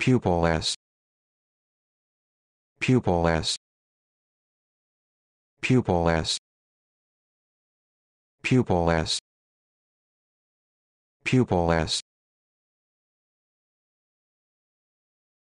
pupil s pupil s pupil s pupil s pupil s